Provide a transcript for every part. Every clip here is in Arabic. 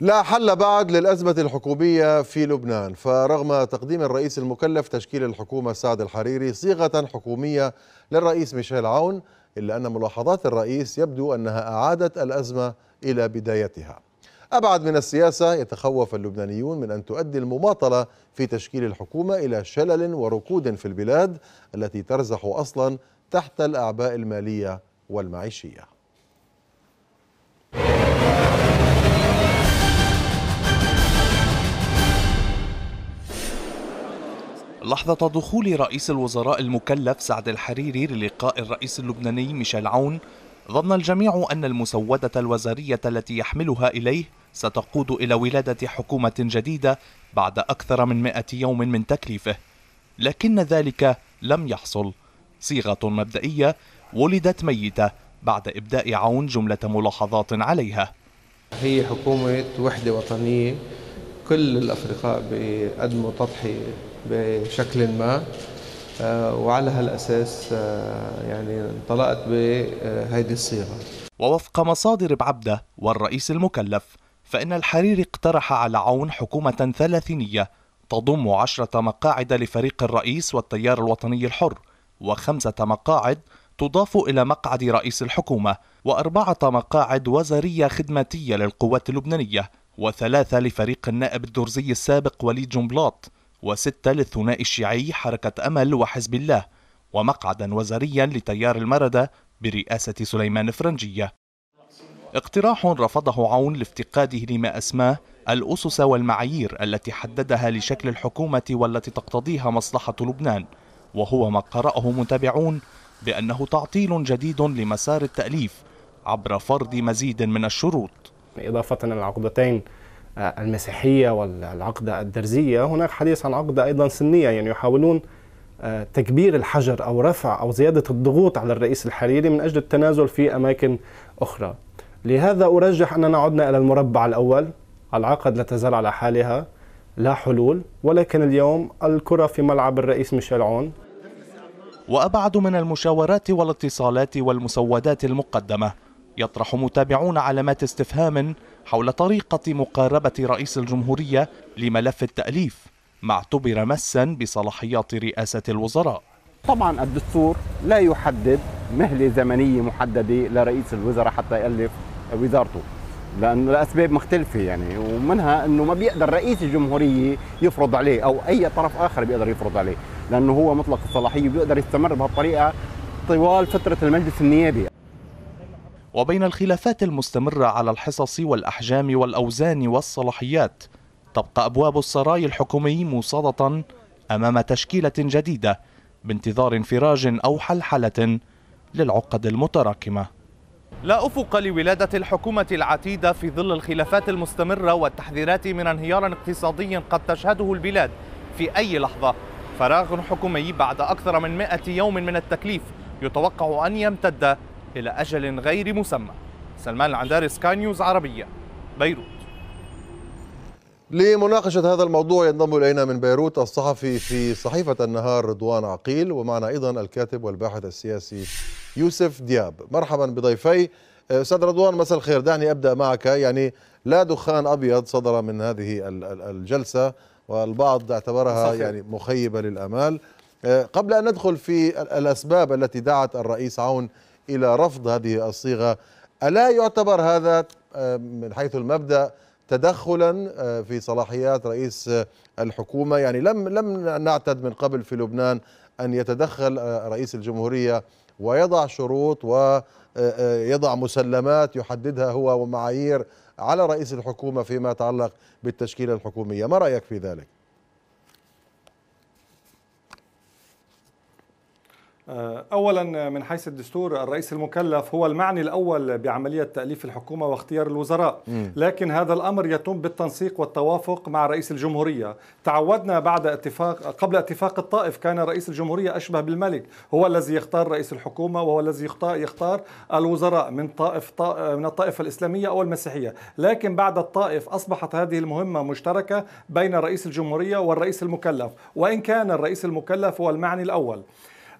لا حل بعد للأزمة الحكومية في لبنان فرغم تقديم الرئيس المكلف تشكيل الحكومة سعد الحريري صيغة حكومية للرئيس ميشيل عون إلا أن ملاحظات الرئيس يبدو أنها أعادت الأزمة إلى بدايتها أبعد من السياسة يتخوف اللبنانيون من أن تؤدي المماطلة في تشكيل الحكومة إلى شلل وركود في البلاد التي ترزح أصلا تحت الأعباء المالية والمعيشية لحظة دخول رئيس الوزراء المكلف سعد الحريري للقاء الرئيس اللبناني ميشيل عون ظن الجميع أن المسودة الوزارية التي يحملها إليه ستقود إلى ولادة حكومة جديدة بعد أكثر من مئة يوم من تكليفه لكن ذلك لم يحصل صيغة مبدئية ولدت ميتة بعد إبداء عون جملة ملاحظات عليها هي حكومة وحدة وطنية كل الأفرقاء بيقدموا تضحية بشكل ما آه، وعلى هالأساس آه، يعني انطلقت بهيدي آه، الصيغة ووفق مصادر بعبدة والرئيس المكلف فإن الحريري اقترح على عون حكومة ثلاثينية تضم عشرة مقاعد لفريق الرئيس والتيار الوطني الحر وخمسة مقاعد تضاف إلى مقعد رئيس الحكومة وأربعة مقاعد وزارية خدماتية للقوات اللبنانية وثلاثة لفريق النائب الدرزي السابق وليد جنبلاط وستة للثنائي الشيعي حركة أمل وحزب الله ومقعدا وزريا لتيار المردة برئاسة سليمان فرنجية اقتراح رفضه عون لافتقاده لما أسماه الأسس والمعايير التي حددها لشكل الحكومة والتي تقتضيها مصلحة لبنان وهو ما قرأه متابعون بأنه تعطيل جديد لمسار التأليف عبر فرض مزيد من الشروط إضافة العقدتين آه، المسيحيه والعقده الدرزيه هناك حديث عن عقده ايضا سنيه يعني يحاولون آه، تكبير الحجر او رفع او زياده الضغوط على الرئيس الحريري من اجل التنازل في اماكن اخرى. لهذا ارجح اننا عدنا الى المربع الاول، العقد لا تزال على حالها، لا حلول، ولكن اليوم الكره في ملعب الرئيس ميشيل عون. وابعد من المشاورات والاتصالات والمسودات المقدمه، يطرح متابعون علامات استفهام حول طريقة مقاربة رئيس الجمهورية لملف التأليف ما اعتبر مسا بصلاحيات رئاسة الوزراء طبعا الدستور لا يحدد مهلة زمنية محددة لرئيس الوزراء حتى يألف وزارته لأنه لأسباب مختلفة يعني ومنها أنه ما بيقدر رئيس الجمهورية يفرض عليه أو أي طرف آخر بيقدر يفرض عليه لأنه هو مطلق الصلاحية بيقدر يستمر بهالطريقة طوال فترة المجلس النيابي وبين الخلافات المستمرة على الحصص والأحجام والأوزان والصلاحيات تبقى أبواب السراي الحكومي موصدة أمام تشكيلة جديدة بانتظار انفراج أو حلحلة للعقد المتراكمة لا أفق لولادة الحكومة العتيدة في ظل الخلافات المستمرة والتحذيرات من انهيار اقتصادي قد تشهده البلاد في أي لحظة فراغ حكومي بعد أكثر من 100 يوم من التكليف يتوقع أن يمتد إلى أجل غير مسمى سلمان العنداري سكاي نيوز عربية بيروت لمناقشة هذا الموضوع ينضم إلينا من بيروت الصحفي في صحيفة النهار رضوان عقيل ومعنا أيضا الكاتب والباحث السياسي يوسف دياب مرحبا بضيفي أه، أستاذ رضوان مساء الخير دعني أبدأ معك يعني لا دخان أبيض صدر من هذه الجلسة والبعض اعتبرها صحيح. يعني مخيبة للأمال أه، قبل أن ندخل في الأسباب التي دعت الرئيس عون إلى رفض هذه الصيغة ألا يعتبر هذا آه، من حيث المبدأ تدخلا آه، في صلاحيات رئيس آه، الحكومة يعني لم لم نعتد من قبل في لبنان أن يتدخل رئيس الجمهورية ويضع شروط ويضع مسلمات يحددها هو ومعايير على رئيس الحكومة فيما يتعلق بالتشكيلة الحكومية ما رأيك في ذلك؟ آه، اولا آه، من حيث الدستور الرئيس المكلف هو المعني الاول بعمليه تاليف الحكومه واختيار الوزراء لكن هذا الامر يتم بالتنسيق والتوافق مع رئيس الجمهوريه تعودنا بعد اتفاق قبل اتفاق الطائف كان رئيس الجمهوريه اشبه بالملك هو الذي يختار رئيس الحكومه وهو الذي يختار الوزراء من طائف من الطائفه الاسلاميه او المسيحيه لكن بعد الطائف اصبحت هذه المهمه مشتركه بين رئيس الجمهوريه والرئيس المكلف وان كان الرئيس المكلف هو المعني الاول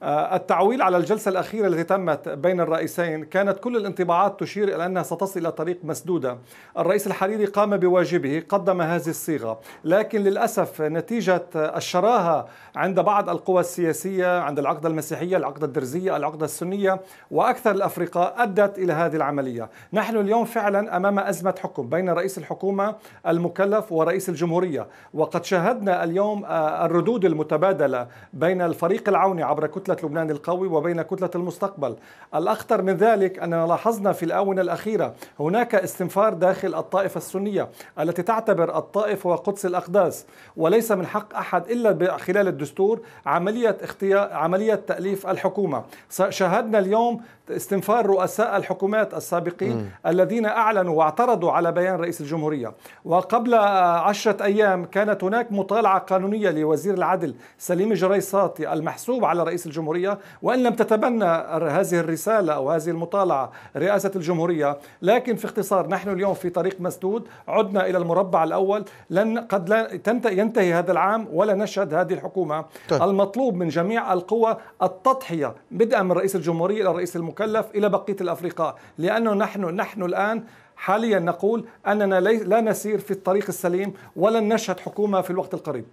آه، التعويل على الجلسة الأخيرة التي تمت بين الرئيسين كانت كل الانطباعات تشير إلى أنها ستصل إلى طريق مسدودة الرئيس الحريري قام بواجبه قدم هذه الصيغة لكن للأسف نتيجة الشراهة عند بعض القوى السياسية عند العقدة المسيحية العقدة الدرزية العقدة السنية وأكثر الأفرقاء أدت إلى هذه العملية نحن اليوم فعلا أمام أزمة حكم بين رئيس الحكومة المكلف ورئيس الجمهورية وقد شاهدنا اليوم آه، الردود المتبادلة بين الفريق العوني عبر كتب كتلة لبنان القوي وبين كتلة المستقبل الأخطر من ذلك أننا لاحظنا في الآونة الأخيرة هناك استنفار داخل الطائفة السنية التي تعتبر الطائف وقدس الأقداس وليس من حق أحد إلا خلال الدستور عملية, اختيار عملية تأليف الحكومة شاهدنا اليوم استنفار رؤساء الحكومات السابقين م. الذين أعلنوا واعترضوا على بيان رئيس الجمهورية وقبل عشرة أيام كانت هناك مطالعة قانونية لوزير العدل سليم جريصاتي المحسوب على رئيس الجمهورية وإن لم تتبنى هذه الرسالة أو هذه المطالعة رئاسة الجمهورية لكن في اختصار نحن اليوم في طريق مسدود عدنا إلى المربع الأول لن قد لن ينتهي هذا العام ولا نشهد هذه الحكومة طيب. المطلوب من جميع القوى التضحية بدءا من رئيس الجمهورية إلى رئيس المك... المكلف إلى بقية الأفرقاء لأنه نحن نحن الآن حاليا نقول أننا لا نسير في الطريق السليم ولن نشهد حكومة في الوقت القريب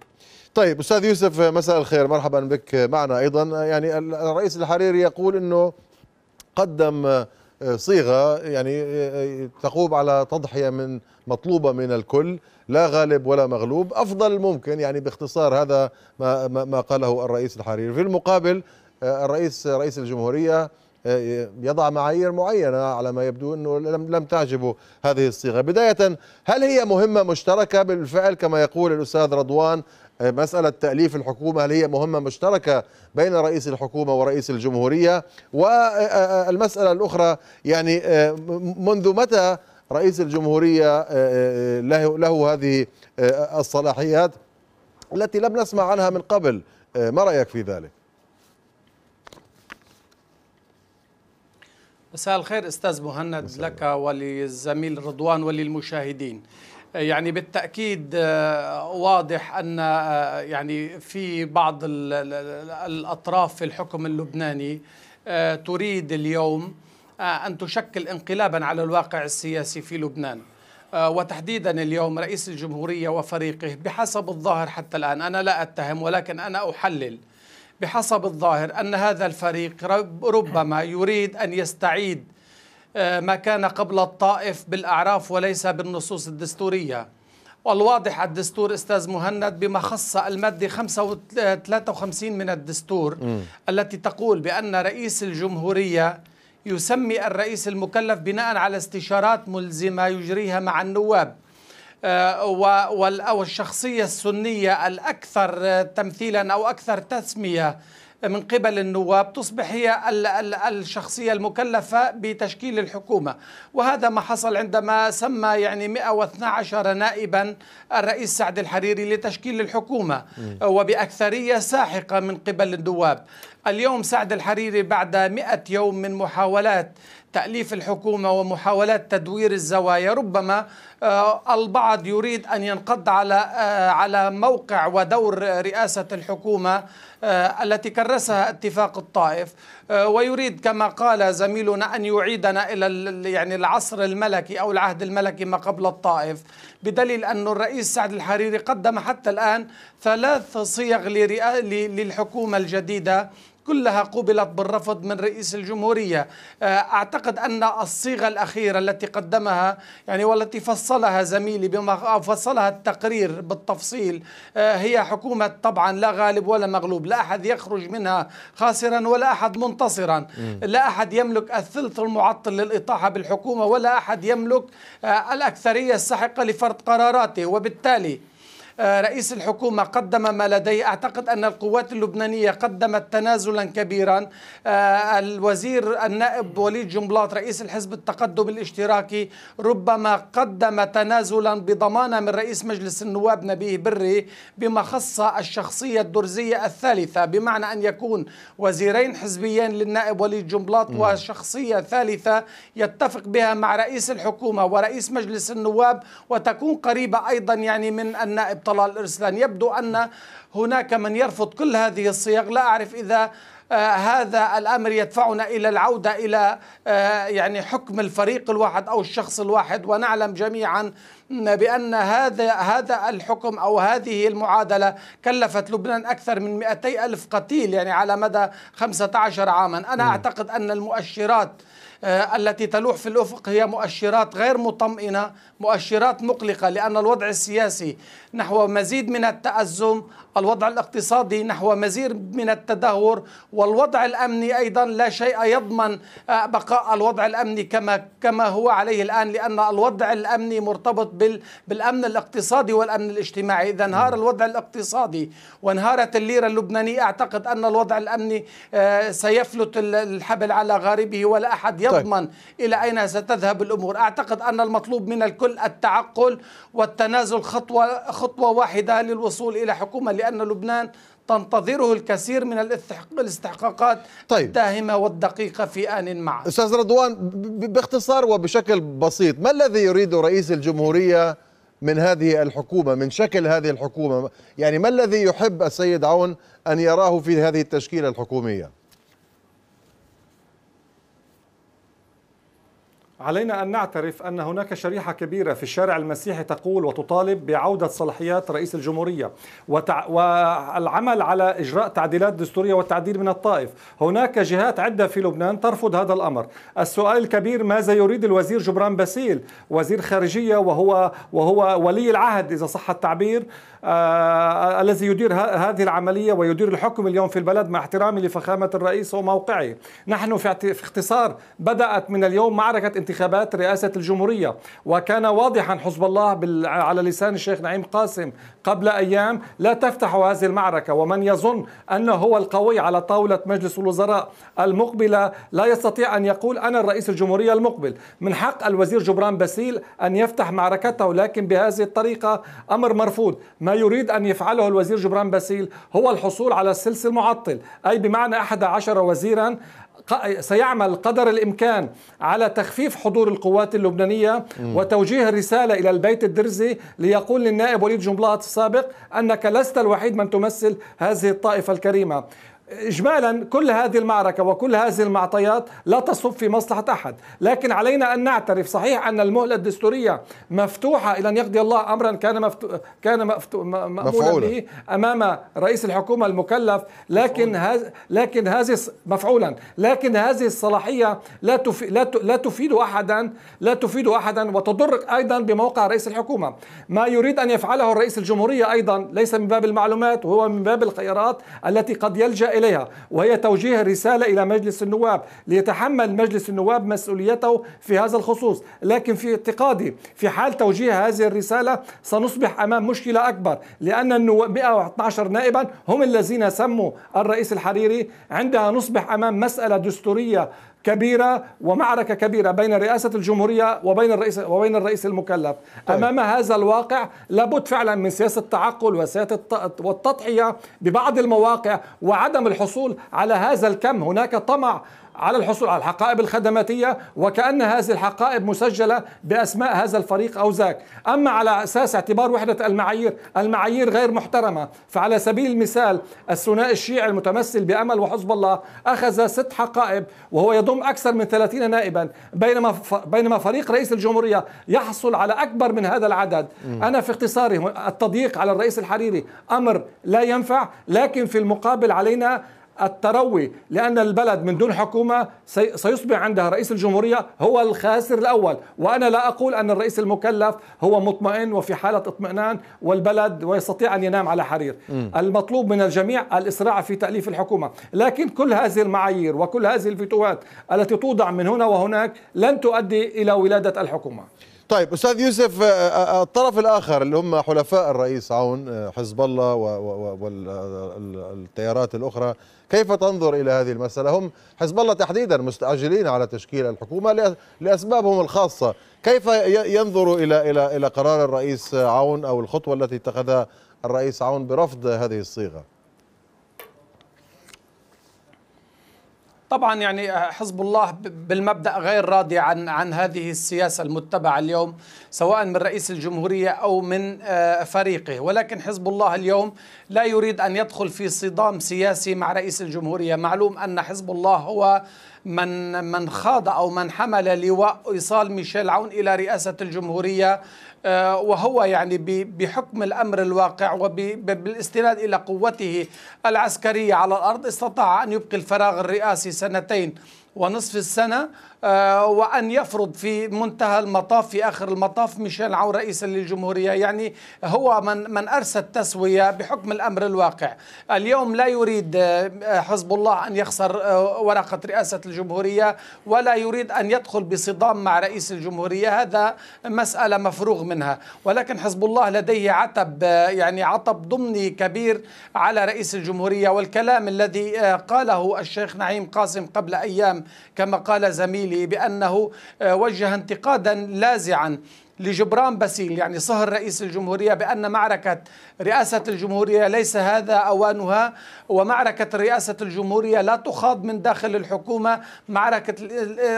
طيب أستاذ يوسف مساء الخير مرحبا بك معنا أيضا يعني الرئيس الحريري يقول أنه قدم آه، صيغة يعني آه، آه، تقوم على تضحية من مطلوبة من الكل لا غالب ولا مغلوب أفضل ممكن يعني باختصار هذا ما, ما قاله الرئيس الحريري في المقابل الرئيس رئيس الجمهورية آه، يضع معايير معينة على ما يبدو أنه لم, تعجبه هذه الصيغة بداية هل هي مهمة مشتركة بالفعل كما يقول الأستاذ رضوان آه، مسألة تأليف الحكومة هل هي مهمة مشتركة بين رئيس الحكومة ورئيس الجمهورية والمسألة آه، الأخرى يعني منذ متى رئيس الجمهورية له, له هذه الصلاحيات التي لم نسمع عنها من قبل ما رأيك في ذلك؟ مساء الخير استاذ مهند لك وللزميل رضوان وللمشاهدين آه، يعني بالتاكيد آه، واضح ان آه، يعني في بعض الاطراف في الحكم اللبناني تريد اليوم ان تشكل انقلابا على الواقع السياسي في لبنان وتحديدا اليوم رئيس الجمهوريه وفريقه بحسب الظاهر حتى الان انا لا اتهم ولكن انا احلل بحسب الظاهر أن هذا الفريق ربما يريد أن يستعيد آه، ما كان قبل الطائف بالأعراف وليس بالنصوص الدستورية والواضح الدستور استاذ مهند بما خص الماده 53 من الدستور م. التي تقول بان رئيس الجمهوريه يسمي الرئيس المكلف بناء على استشارات ملزمه يجريها مع النواب آه، أو الشخصية السنية الأكثر آه، تمثيلا أو أكثر تسمية من قبل النواب تصبح هي الشخصية المكلفة بتشكيل الحكومة وهذا ما حصل عندما سمى يعني 112 نائبا الرئيس سعد الحريري لتشكيل الحكومة آه، وبأكثرية ساحقة من قبل النواب اليوم سعد الحريري بعد 100 يوم من محاولات تأليف الحكومة ومحاولات تدوير الزوايا ربما آه، البعض يريد أن ينقض على آه، على موقع ودور رئاسة الحكومة آه، التي كرسها اتفاق الطائف ويريد كما قال زميلنا أن يعيدنا إلى يعني العصر الملكي أو العهد الملكي ما قبل الطائف بدليل أن الرئيس سعد الحريري قدم حتى الآن ثلاث صيغ للحكومة الجديدة كلها قبلت بالرفض من رئيس الجمهورية آه، أعتقد أن الصيغة الأخيرة التي قدمها يعني والتي فصلها زميلي بما فصلها التقرير بالتفصيل آه، هي حكومة طبعا لا غالب ولا مغلوب لا أحد يخرج منها خاسرا ولا أحد منتصرا لا أحد يملك الثلث المعطل للإطاحة بالحكومة ولا أحد يملك آه، الأكثرية الساحقة لفرض قراراته وبالتالي آه، رئيس الحكومة قدم ما لديه أعتقد أن القوات اللبنانية قدمت تنازلا كبيرا آه، الوزير النائب وليد جنبلاط رئيس الحزب التقدم الاشتراكي ربما قدم تنازلا بضمانة من رئيس مجلس النواب نبيه بري بما خص الشخصية الدرزية الثالثة بمعنى أن يكون وزيرين حزبيين للنائب وليد جنبلاط وشخصية ثالثة يتفق بها مع رئيس الحكومة ورئيس مجلس النواب وتكون قريبة أيضا يعني من النائب طيب، طلال الارسلان يبدو ان هناك من يرفض كل هذه الصيغ لا اعرف اذا آه، هذا الامر يدفعنا الى العوده الى آه، يعني حكم الفريق الواحد او الشخص الواحد ونعلم جميعا بان هذا هذا الحكم او هذه المعادله كلفت لبنان اكثر من 200 الف قتيل يعني على مدى 15 عاما انا نعم. اعتقد ان المؤشرات آه، التي تلوح في الأفق هي مؤشرات غير مطمئنة مؤشرات مقلقة لأن الوضع السياسي نحو مزيد من التأزم الوضع الاقتصادي نحو مزيد من التدهور والوضع الأمني أيضا لا شيء يضمن آه، بقاء الوضع الأمني كما كما هو عليه الآن لأن الوضع الأمني مرتبط بالأمن الاقتصادي والأمن الاجتماعي إذا انهار نعم. الوضع الاقتصادي وانهارت الليرة اللبنانية أعتقد أن الوضع الأمني آه، سيفلت الحبل على غاربه ولا أحد يضمن طيب. يضمن إلى أين ستذهب الأمور أعتقد أن المطلوب من الكل التعقل والتنازل خطوة, خطوة واحدة للوصول إلى حكومة لأن لبنان تنتظره الكثير من الاستحقاقات طيب. الداهمة والدقيقة في آن مع أستاذ رضوان باختصار وبشكل بسيط ما الذي يريد رئيس الجمهورية من هذه الحكومة من شكل هذه الحكومة يعني ما الذي يحب السيد عون أن يراه في هذه التشكيلة الحكومية علينا أن نعترف أن هناك شريحة كبيرة في الشارع المسيحي تقول وتطالب بعودة صلاحيات رئيس الجمهورية وتع... والعمل على إجراء تعديلات دستورية والتعديل من الطائف هناك جهات عدة في لبنان ترفض هذا الأمر السؤال الكبير ماذا يريد الوزير جبران باسيل وزير خارجية وهو, وهو ولي العهد إذا صح التعبير آه... الذي يدير ه... هذه العملية ويدير الحكم اليوم في البلد مع احترامي لفخامة الرئيس وموقعه نحن في, في اختصار بدأت من اليوم معركة انتخابات رئاسة الجمهورية وكان واضحا حزب الله على لسان الشيخ نعيم قاسم قبل أيام لا تفتح هذه المعركة ومن يظن أنه هو القوي على طاولة مجلس الوزراء المقبلة لا يستطيع أن يقول أنا الرئيس الجمهورية المقبل من حق الوزير جبران باسيل أن يفتح معركته لكن بهذه الطريقة أمر مرفوض ما يريد أن يفعله الوزير جبران باسيل هو الحصول على السلسل المعطل أي بمعنى 11 وزيرا سيعمل قدر الامكان على تخفيف حضور القوات اللبنانيه وتوجيه رساله الى البيت الدرزي ليقول للنائب وليد جنبلاط السابق انك لست الوحيد من تمثل هذه الطائفه الكريمه اجمالا كل هذه المعركه وكل هذه المعطيات لا تصب في مصلحه احد، لكن علينا ان نعترف صحيح ان المهله الدستوريه مفتوحه الى ان يقضي الله امرا كان مفتو كان مفتو مأمولا به امام رئيس الحكومه المكلف، لكن هز لكن هذه مفعولا، لكن هذه الصلاحيه لا تف لا, ت... لا تفيد احدا لا تفيد احدا وتضر ايضا بموقع رئيس الحكومه، ما يريد ان يفعله الرئيس الجمهوريه ايضا ليس من باب المعلومات وهو من باب الخيارات التي قد يلجا إليها وهي توجيه رسالة إلى مجلس النواب ليتحمل مجلس النواب مسؤوليته في هذا الخصوص لكن في اعتقادي في حال توجيه هذه الرسالة سنصبح أمام مشكلة أكبر لأن النواب 112 نائبا هم الذين سموا الرئيس الحريري عندها نصبح أمام مسألة دستورية كبيرة ومعركة كبيرة بين رئاسة الجمهورية وبين الرئيس وبين الرئيس المكلف طيب. أمام هذا الواقع لابد فعلا من سياسة التعقل وسياسة والتضحية ببعض المواقع وعدم الحصول على هذا الكم هناك طمع على الحصول على الحقائب الخدماتية وكأن هذه الحقائب مسجلة بأسماء هذا الفريق أو ذاك أما على أساس اعتبار وحدة المعايير المعايير غير محترمة فعلى سبيل المثال الثنائي الشيعي المتمثل بأمل وحزب الله أخذ ست حقائب وهو يضم أكثر من 30 نائبا بينما بينما فريق رئيس الجمهورية يحصل على أكبر من هذا العدد م. أنا في اختصاري التضييق على الرئيس الحريري أمر لا ينفع لكن في المقابل علينا التروي لأن البلد من دون حكومة سيصبح عندها رئيس الجمهورية هو الخاسر الأول وأنا لا أقول أن الرئيس المكلف هو مطمئن وفي حالة اطمئنان والبلد ويستطيع أن ينام على حرير م. المطلوب من الجميع الإسراع في تأليف الحكومة لكن كل هذه المعايير وكل هذه الفتوات التي توضع من هنا وهناك لن تؤدي إلى ولادة الحكومة طيب استاذ يوسف آه، آه، آه، الطرف الاخر اللي هم حلفاء الرئيس عون حزب الله والتيارات الاخرى كيف تنظر الى هذه المساله هم حزب الله تحديدا مستعجلين على تشكيل الحكومه لاسبابهم الخاصه كيف ينظر الى الى الى قرار الرئيس عون او الخطوه التي اتخذها الرئيس عون برفض هذه الصيغه طبعا يعني حزب الله بالمبدا غير راضي عن عن هذه السياسه المتبعه اليوم سواء من رئيس الجمهوريه او من آه، فريقه ولكن حزب الله اليوم لا يريد ان يدخل في صدام سياسي مع رئيس الجمهوريه معلوم ان حزب الله هو من من خاض او من حمل لواء ايصال ميشيل عون الى رئاسه الجمهوريه آه، وهو يعني بحكم الامر الواقع وبالاستناد الى قوته العسكريه على الارض استطاع ان يبقي الفراغ الرئاسي سنتين ونصف السنه آه، وأن يفرض في منتهى المطاف في آخر المطاف ميشيل عون رئيسا للجمهورية يعني هو من من أرسى التسوية بحكم الأمر الواقع اليوم لا يريد آه، حزب الله أن يخسر آه، ورقة رئاسة الجمهورية ولا يريد أن يدخل بصدام مع رئيس الجمهورية هذا مسألة مفروغ منها ولكن حزب الله لديه عتب يعني عتب ضمني كبير على رئيس الجمهورية والكلام الذي قاله الشيخ نعيم قاسم قبل أيام كما قال زميلي البسيلي بأنه آه، وجه انتقادا لاذعا لجبران باسيل يعني صهر رئيس الجمهورية بأن معركة رئاسة الجمهورية ليس هذا أوانها ومعركة رئاسة الجمهورية لا تخاض من داخل الحكومة معركة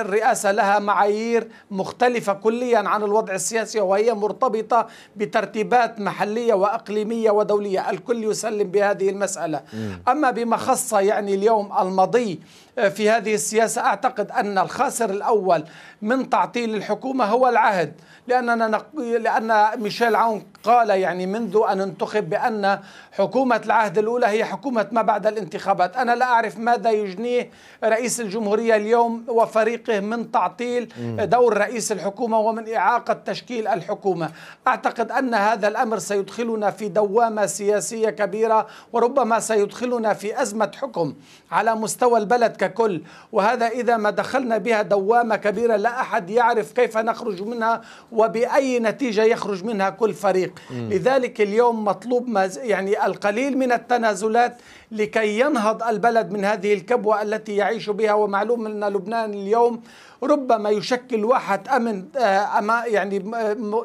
الرئاسة لها معايير مختلفة كليا عن الوضع السياسي وهي مرتبطة بترتيبات محلية وأقليمية ودولية الكل يسلم بهذه المسألة أما بما خص يعني اليوم المضي في هذه السياسة أعتقد أن الخاسر الأول من تعطيل الحكومة هو العهد لأننا نق... لأن ميشيل عون قال يعني منذ أن انتخب بأن حكومة العهد الأولى هي حكومة ما بعد الانتخابات أنا لا أعرف ماذا يجنيه رئيس الجمهورية اليوم وفريقه من تعطيل دور رئيس الحكومة ومن إعاقة تشكيل الحكومة أعتقد أن هذا الأمر سيدخلنا في دوامة سياسية كبيرة وربما سيدخلنا في أزمة حكم على مستوى البلد ككل وهذا إذا ما دخلنا بها دوامة كبيرة لا أحد يعرف كيف نخرج منها وبأي نتيجة يخرج منها كل فريق م. لذلك اليوم مطلوب يعني القليل من التنازلات لكي ينهض البلد من هذه الكبوة التي يعيش بها ومعلوم أن لبنان اليوم ربما يشكل واحد أمن آه، أما يعني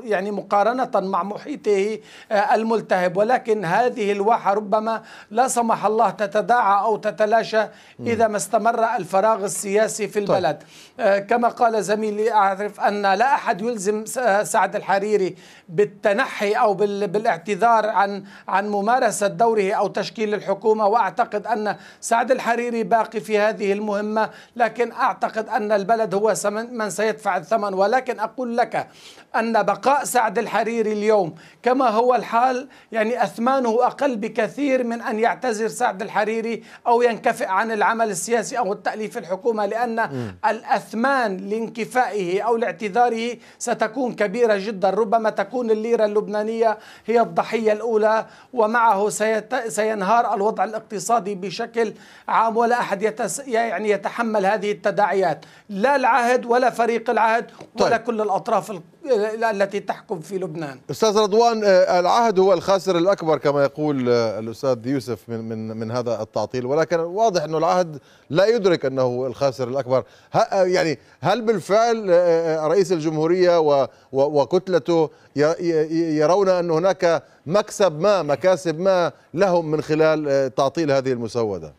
يعني مقارنة مع محيطه آه، الملتهب ولكن هذه الواحة ربما لا سمح الله تتداعى أو تتلاشى إذا ما استمر استمر الفراغ السياسي في طيب. البلد طيب. كما قال زميلي أعرف أن لا أحد يلزم آه، سعد الحريري بالتنحي أو بالاعتذار عن عن ممارسة دوره أو تشكيل الحكومة وأعتقد أن سعد الحريري باقي في هذه المهمة لكن أعتقد أن البلد هو من سيدفع الثمن ولكن أقول لك أن بقاء سعد الحريري اليوم كما هو الحال يعني أثمانه أقل بكثير من أن يعتذر سعد الحريري أو ينكفئ عن العمل السياسي أو التأليف الحكومة لأن م. الأثمان لانكفائه أو لاعتذاره ستكون كبيرة جدا ربما تكون الليرة اللبنانية هي الضحية الأولى ومعه سيت... سينهار الوضع الاقتصادي بشكل عام ولا أحد يتس... يعني يتحمل هذه التداعيات لا العهد ولا فريق العهد ولا طيب. كل الأطراف التي تحكم في لبنان أستاذ رضوان آه، العهد هو الخاسر الأكبر كما يقول آه، الأستاذ يوسف من, من, من هذا التعطيل ولكن واضح أنه العهد لا يدرك انه الخاسر الاكبر يعني هل بالفعل آه، آه، رئيس الجمهوريه وكتلته يرون ان هناك مكسب ما مكاسب ما لهم من خلال آه، تعطيل هذه المسوده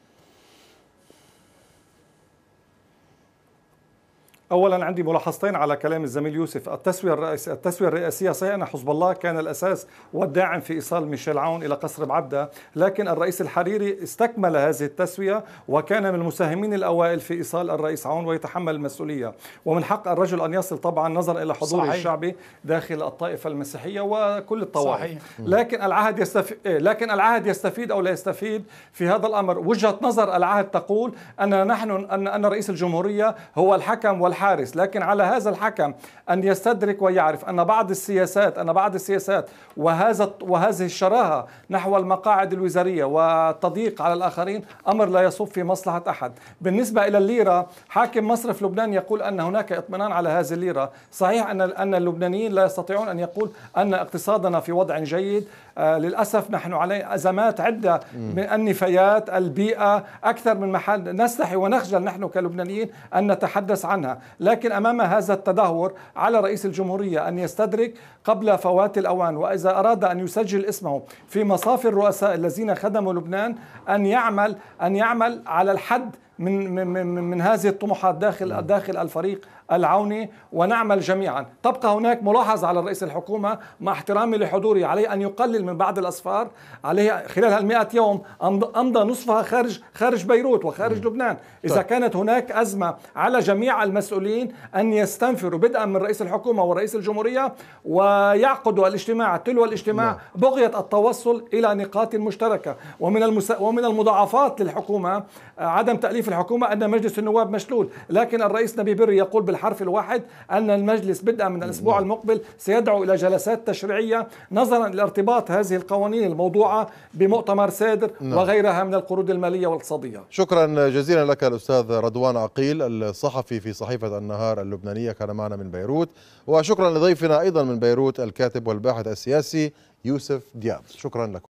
اولا عندي ملاحظتين على كلام الزميل يوسف التسويه الرئيسيه التسويه الرئاسيه صحيح ان حزب الله كان الاساس والداعم في ايصال ميشيل عون الى قصر بعبده لكن الرئيس الحريري استكمل هذه التسويه وكان من المساهمين الاوائل في ايصال الرئيس عون ويتحمل المسؤوليه ومن حق الرجل ان يصل طبعا نظرا الى حضور صحيح. الشعبي داخل الطائفه المسيحيه وكل الطوائف لكن العهد يستفيد إيه، لكن العهد يستفيد او لا يستفيد في هذا الامر وجهه نظر العهد تقول ان نحن ان ان رئيس الجمهوريه هو الحكم والحكم الحارس لكن على هذا الحكم أن يستدرك ويعرف أن بعض السياسات أن بعض السياسات وهذا وهذه الشراهة نحو المقاعد الوزارية والتضييق على الآخرين أمر لا يصب في مصلحة أحد بالنسبة إلى الليرة حاكم مصرف لبنان يقول أن هناك اطمئنان على هذه الليرة صحيح أن أن اللبنانيين لا يستطيعون أن يقول أن اقتصادنا في وضع جيد آه، للأسف نحن على أزمات عدة من النفايات البيئة أكثر من محل نستحي ونخجل نحن كلبنانيين أن نتحدث عنها لكن أمام هذا التدهور على رئيس الجمهورية أن يستدرك قبل فوات الأوان وإذا أراد أن يسجل اسمه في مصاف الرؤساء الذين خدموا لبنان أن يعمل أن يعمل على الحد من من من, من هذه الطموحات داخل داخل الفريق العوني ونعمل جميعا تبقى هناك ملاحظة على رئيس الحكومة مع احترامي لحضوري عليه أن يقلل من بعض الأصفار عليه خلال هالمئة يوم أمضى نصفها خارج خارج بيروت وخارج لبنان إذا طيب. كانت هناك أزمة على جميع المسؤولين أن يستنفروا بدءا من رئيس الحكومة ورئيس الجمهورية ويعقدوا الاجتماع تلو الاجتماع نعم. بغية التوصل إلى نقاط مشتركة ومن المس... ومن المضاعفات للحكومة عدم تأليف الحكومة أن مجلس النواب مشلول لكن الرئيس نبي بري يقول بالحق بالحرف الواحد أن المجلس بدءا من الأسبوع المقبل سيدعو إلى جلسات تشريعية نظرا لارتباط هذه القوانين الموضوعة بمؤتمر سادر نعم. وغيرها من القروض المالية والاقتصادية شكرا جزيلا لك الأستاذ رضوان عقيل الصحفي في صحيفة النهار اللبنانية كان معنا من بيروت وشكرا لضيفنا أيضا من بيروت الكاتب والباحث السياسي يوسف دياب شكرا لكم